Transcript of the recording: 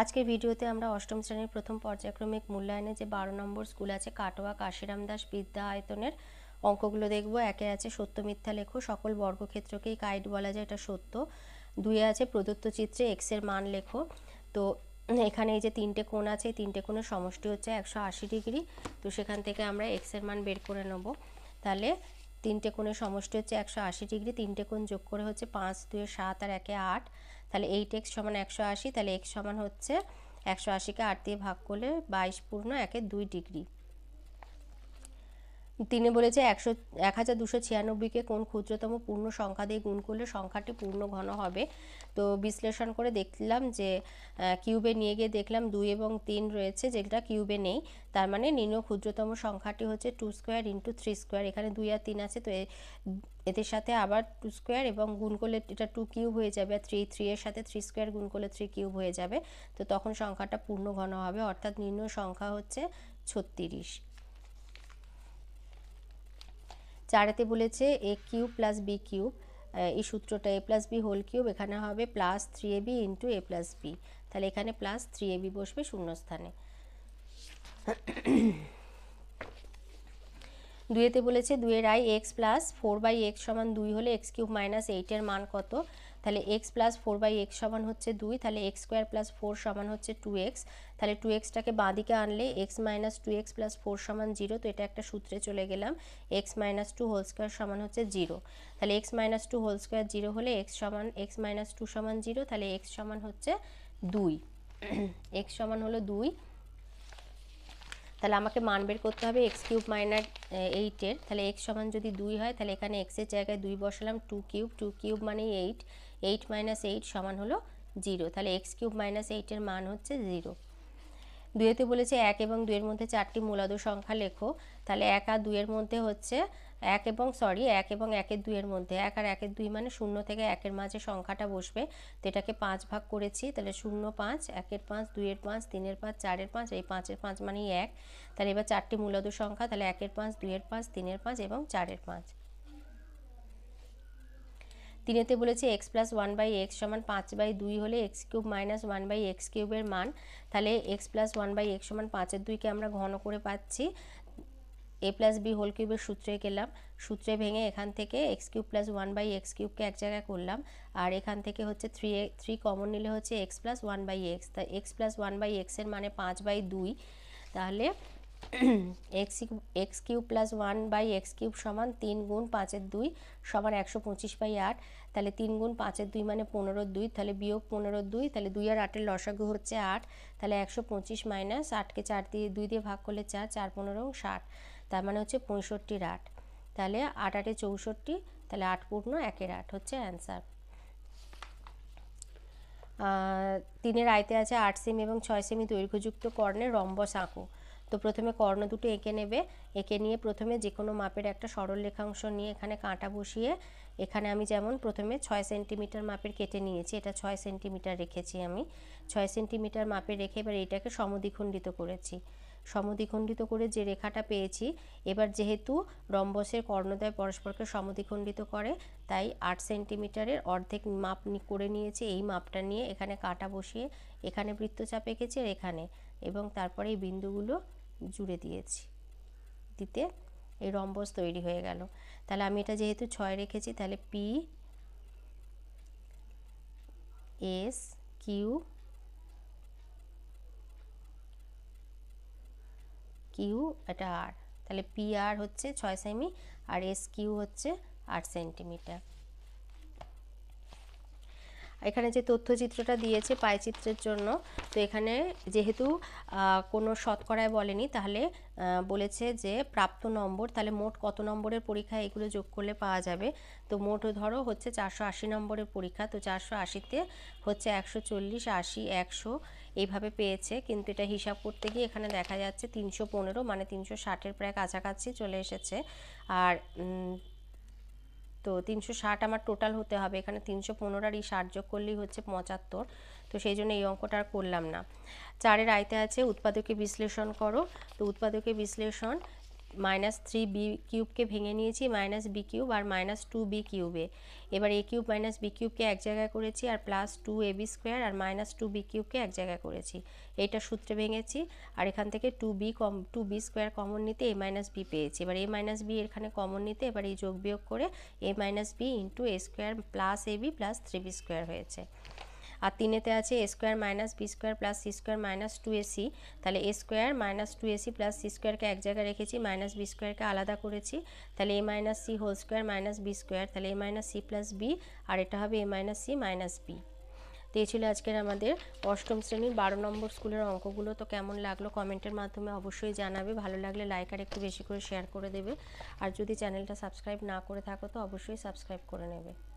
আজকের ভিডিওতে আমরা অষ্টম শ্রেণীর প্রথম পর্যায়ক্রমিক মূল্যায়নে যে বারো নম্বর স্কুল আছে কাটোয়া কাশিরাম দাস বিদ্যা আয়তনের অঙ্কগুলো দেখব একে আছে সত্য মিথ্যা লেখো সকল বর্গক্ষেত্রকেই কাইট বলা যায় এটা সত্য দুই আছে প্রদত্ত চিত্রে এক্সের মান লেখো তো এখানে এই যে তিনটে কোণ আছে তিনটে কোণের সমষ্টি হচ্ছে একশো আশি ডিগ্রি তো সেখান থেকে আমরা এক্সের মান বের করে নেব তাহলে তিনটে কোণের সমষ্টি হচ্ছে একশো আশি ডিগ্রি তিনটে কোণ যোগ করে হচ্ছে পাঁচ দুয়ে সাত আর একে আট তাহলে এইট এক্স সমান একশো আশি তাহলে এক্স সমান হচ্ছে একশো আশিকে আট দিয়ে ভাগ করলে বাইশ পূর্ণ একে দুই ডিগ্রি তিনি বলেছে একশো এক হাজার দুশো ছিয়ানব্বইকে কোন ক্ষুদ্রতম পূর্ণ সংখ্যা দিয়ে গুণ করলে সংখ্যাটি পূর্ণ ঘন হবে তো বিশ্লেষণ করে দেখলাম যে কিউবে নিয়ে গিয়ে দেখলাম দুই এবং তিন রয়েছে যেটা কিউবে নেই তার মানে নিম্ন ক্ষুদ্রতম সংখ্যাটি হচ্ছে two square into three square এখানে দুই আর তিন আছে তো এদের সাথে আবার টু স্কোয়ার এবং গুণ করলে এটা টু কিউব হয়ে যাবে আর থ্রি থ্রি এর সাথে থ্রি স্কোয়ার গুণ করলে থ্রি কিউব হয়ে যাবে তো তখন সংখ্যাটা পূর্ণ ঘন হবে অর্থাৎ নিম্ন সংখ্যা হচ্ছে ছত্রিশ চারেতে বলেছে a cube plus b cube এই সূত্রটা a plus b whole cube এখানে হবে plus three a b into a plus b তাহলে এখানে প্লাস থ্রি এ বি বসবে শূন্যস্থানে দুইয়েতে বলেছে দুয়ের i x plus four by x সমান দুই হলে এক্স কিউব মাইনাস এইটের মান কত তাহলে x plus four by x সমান হচ্ছে দুই তাহলে এক্স স্কোয়ার প্লাস ফোর সমান হচ্ছে টু এক্স তাহলে টু এক্সটাকে বাঁদিকে আনলে x minus two x plus four সমান জিরো তো এটা একটা সূত্রে চলে গেলাম x minus two whole square সমান হচ্ছে জিরো তাহলে x minus two whole square zero হলে এক্স সমান এক্স মাইনাস টু সমান জিরো তাহলে এক্স সমান হচ্ছে দুই এক্স সমান হলো দুই তাহলে আমাকে মান বের করতে হবে এক্স কিউব মাইনাস এইটের তাহলে এক্স সমান যদি দুই হয় তাহলে এখানে এক্সের জায়গায় দুই বসালাম টু কিউব টু কিউব মানে এইট এইট মাইনাস এইট সমান হলো জিরো তাহলে এক্স কিউব মাইনাস এইটের মান হচ্ছে জিরো দুয়েতে বলেছে এক এবং দুয়ের মধ্যে চারটি মূলাদ সংখ্যা লেখো তাহলে এক আর দুয়ের মধ্যে হচ্ছে এক এবং সরি এক এবং একের দুইয়ের মধ্যে এক আর একের দুই মানে শূন্য থেকে একের মাঝে সংখ্যাটা বসবে তো এটাকে পাঁচ ভাগ করেছি তাহলে শূন্য পাঁচ একের পাঁচ দুইয়ের পাঁচ তিনের পাঁচ চারের পাঁচ এই পাঁচের পাঁচ মানেই এক তাহলে এবার চারটি মূলাদ সংখ্যা তাহলে একের পাঁচ দুইয়ের পাঁচ তিনের পাঁচ এবং চারের পাঁচ তিনেতে বলেছে x plus one by x সমান পাঁচ বাই দুই হলে x cube minus one by x কিউবের মান তাহলে x plus one by x সমান পাঁচের দুইকে আমরা ঘন করে পাচ্ছি এ প্লাস বি হোল কিউবের সূত্রে গেলাম সূত্রে ভেঙে এখান থেকে x cube plus one by x কিউবকে এক জায়গায় করলাম আর এখান থেকে হচ্ছে থ্রি থ্রি কমন নিলে হচ্ছে x plus one by x তা এক্স প্লাস ওয়ান বাই এক্সের মানে পাঁচ বাই দুই তাহলে x x cube plus one by x cube সমান তিন গুণ পাঁচের দুই সমান একশো পঁচিশ বাই আট তাহলে তিন গুণ পাঁচের দুই মানে পনেরো দুই তাহলে বিয়োগ পনেরো দুই তাহলে দুই আর আটের লসাগু হচ্ছে আট তাহলে একশো পঁচিশ মাইনাস আটকে চার দিয়ে দুই দিয়ে ভাগ করলে চার চার পনেরো ষাট তার মানে হচ্ছে পঁয়ষট্টির আট তাহলে আট আটে চৌষট্টি তাহলে আট পূর্ণ একের আট হচ্ছে অ্যান্সার তিনের আয়তে আছে আট সেমি এবং ছয় সেমি দৈর্ঘ্যযুক্ত কর্ণে রম্বস আঁকো তো প্রথমে কর্ণ দুটো এঁকে নেবে এঁকে নিয়ে প্রথমে যে কোনো মাপের একটা সরল রেখাংশ নিয়ে এখানে কাঁটা বসিয়ে এখানে আমি যেমন প্রথমে ছয় সেন্টিমিটার মাপের কেটে নিয়েছি এটা ছয় সেন্টিমিটার রেখেছি আমি ছয় সেন্টিমিটার মাপের রেখে এবার এটাকে সমদ্বিখণ্ডিত করেছি সমদ্বিখণ্ডিত করে যে রেখাটা পেয়েছি এবার যেহেতু রম্বসের কর্ণদ্বয় পরস্পরকে সমদ্বিখণ্ডিত করে তাই আট সেন্টিমিটারের অর্ধেক মাপ করে নিয়েছে এই মাপটা নিয়ে এখানে কাঁটা বসিয়ে এখানে বৃত্তচাপ এঁকেছি আর এখানে এবং তারপরে এই বিন্দুগুলো জুড়ে দিয়েছি দিতে এই রম্বস তৈরি হয়ে গেল তাহলে আমি এটা যেহেতু ছয় রেখেছি তাহলে পি এস কিউ কিউ এটা আর তাহলে পি আর হচ্ছে ছয় সেমি আর এস কিউ হচ্ছে আট সেন্টিমিটার এখানে যে তথ্যচিত্রটা দিয়েছে পায়চিত্রের জন্য তো এখানে যেহেতু কোনো শতকরায় বলেনি তাহলে বলেছে যে প্রাপ্ত নম্বর তাহলে মোট কত নম্বরের পরীক্ষা এগুলো যোগ করলে পাওয়া যাবে তো মোট ধরো হচ্ছে চারশো আশি নম্বরের পরীক্ষা তো চারশো আশিতে হচ্ছে একশো চল্লিশ আশি একশো এইভাবে পেয়েছে কিন্তু এটা হিসাব করতে গিয়ে এখানে দেখা যাচ্ছে তিনশো পনেরো মানে তিনশো ষাটের প্রায় কাছাকাছি চলে এসেছে আর তো তিনশো ষাট আমার টোটাল হতে হবে এখানে তিনশো পনেরো আর এই ষাট যোগ করলেই হচ্ছে পঁচাত্তর তো সেই জন্য এই অঙ্কটা আর করলাম না চারের আয়তে আছে উৎপাদকে বিশ্লেষণ করো তো উৎপাদকে বিশ্লেষণ মাইনাস থ্রি বি কিউবকে ভেঙে নিয়েছি মাইনাস বি কিউব আর মাইনাস টু বি কিউবে এবার এ কিউব মাইনাস বি কিউবকে এক জায়গায় করেছি আর plus two a b square আর মাইনাস টু বি কিউবকে এক জায়গায় করেছি এটা সূত্রে ভেঙেছি আর এখান থেকে টু বি কম টু বি স্কোয়ার কমন নিতে এ মাইনাস বি পেয়েছি এবার এ মাইনাস বি এখানে কমন নিতে এবার এই যোগ বিয়োগ করে a minus b into A square plus a b plus three b square হয়েছে আর তিনেতে আছে a square minus b square plus c square minus two a c তাহলে a square minus two a c plus c স্কোয়ারকে এক জায়গায় রেখেছি minus B স্কোয়ারকে আলাদা করেছি তাহলে a minus c whole square minus b square তাহলে a minus c plus b আর এটা হবে a minus c minus b তো এই ছিল আজকের আমাদের অষ্টম শ্রেণীর বারো নম্বর স্কুলের অঙ্কগুলো তো কেমন লাগলো কমেন্টের মাধ্যমে অবশ্যই জানাবে ভালো লাগলে লাইক আর একটু বেশি করে শেয়ার করে দেবে আর যদি চ্যানেলটা সাবস্ক্রাইব না করে থাকো তো অবশ্যই সাবস্ক্রাইব করে নেবে